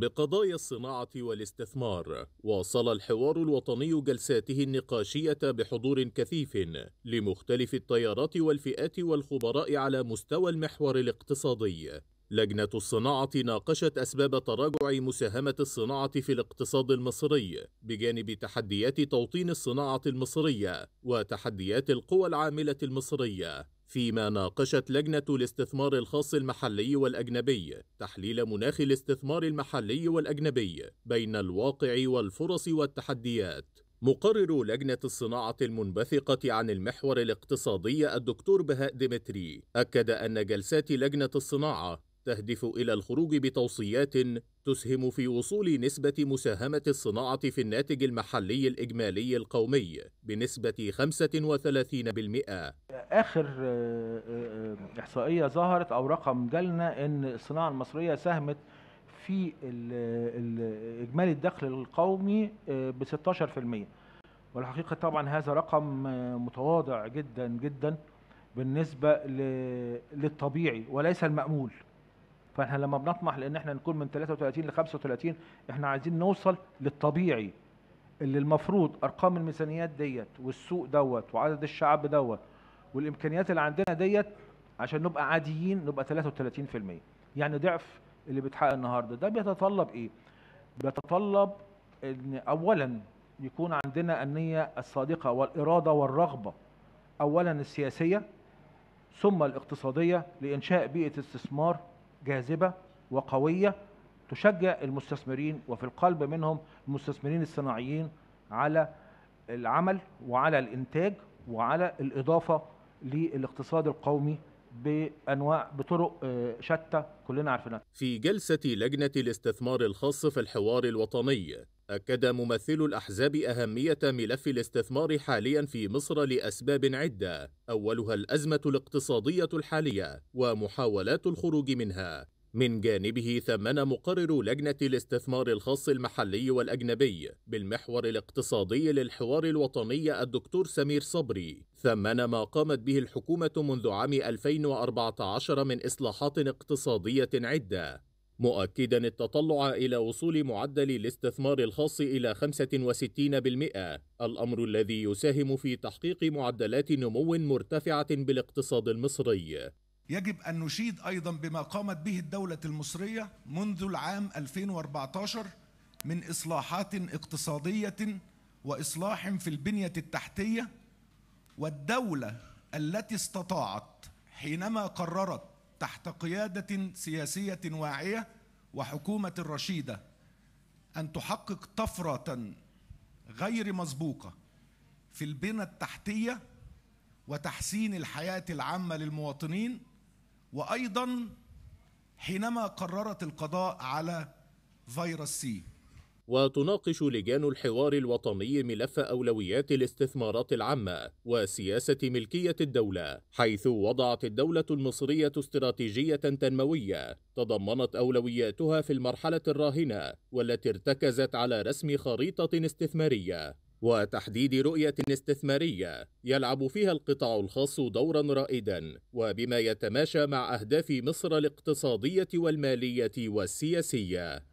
بقضايا الصناعة والاستثمار واصل الحوار الوطني جلساته النقاشية بحضور كثيف لمختلف التيارات والفئات والخبراء على مستوى المحور الاقتصادي لجنة الصناعة ناقشت أسباب تراجع مساهمة الصناعة في الاقتصاد المصري بجانب تحديات توطين الصناعة المصرية وتحديات القوى العاملة المصرية فيما ناقشت لجنة الاستثمار الخاص المحلي والأجنبي تحليل مناخ الاستثمار المحلي والأجنبي بين الواقع والفرص والتحديات مقرر لجنة الصناعة المنبثقة عن المحور الاقتصادي الدكتور بهاء ديمتري أكد أن جلسات لجنة الصناعة تهدف إلى الخروج بتوصيات تسهم في وصول نسبة مساهمة الصناعة في الناتج المحلي الإجمالي القومي بنسبة 35% اخر آه، آه، آه، احصائيه ظهرت او رقم جالنا ان الصناعه المصريه ساهمت في اجمالي الدخل القومي ب 16% والحقيقه طبعا هذا رقم متواضع جدا جدا بالنسبه للطبيعي وليس المامول فاحنا لما بنطمح لان احنا نكون من 33 ل 35 احنا عايزين نوصل للطبيعي اللي المفروض ارقام الميزانيات ديت والسوق دوت وعدد الشعب دوت والامكانيات اللي عندنا ديت عشان نبقى عاديين نبقى 33% يعني ضعف اللي بيتحقق النهارده ده بيتطلب ايه بيتطلب ان اولا يكون عندنا النيه الصادقه والاراده والرغبه اولا السياسيه ثم الاقتصاديه لانشاء بيئه استثمار جاذبه وقويه تشجع المستثمرين وفي القلب منهم المستثمرين الصناعيين على العمل وعلى الانتاج وعلى الاضافه للاقتصاد القومي بانواع بطرق آه، شتى كلنا عارفينها. في جلسه لجنه الاستثمار الخاص في الحوار الوطني اكد ممثل الاحزاب اهميه ملف الاستثمار حاليا في مصر لاسباب عده اولها الازمه الاقتصاديه الحاليه ومحاولات الخروج منها من جانبه ثمن مقرر لجنة الاستثمار الخاص المحلي والأجنبي بالمحور الاقتصادي للحوار الوطني الدكتور سمير صبري ثمن ما قامت به الحكومة منذ عام 2014 من إصلاحات اقتصادية عدة مؤكدا التطلع إلى وصول معدل الاستثمار الخاص إلى 65% الأمر الذي يساهم في تحقيق معدلات نمو مرتفعة بالاقتصاد المصري يجب أن نشيد أيضا بما قامت به الدولة المصرية منذ العام 2014 من إصلاحات اقتصادية وإصلاح في البنية التحتية والدولة التي استطاعت حينما قررت تحت قيادة سياسية واعية وحكومة رشيدة أن تحقق طفرة غير مسبوقة في البنى التحتية وتحسين الحياة العامة للمواطنين وايضا حينما قررت القضاء على فيروس سي وتناقش لجان الحوار الوطني ملف اولويات الاستثمارات العامه وسياسه ملكيه الدوله حيث وضعت الدوله المصريه استراتيجيه تنمويه تضمنت اولوياتها في المرحله الراهنه والتي ارتكزت على رسم خريطه استثماريه وتحديد رؤية استثمارية يلعب فيها القطاع الخاص دورا رائدا وبما يتماشى مع أهداف مصر الاقتصادية والمالية والسياسية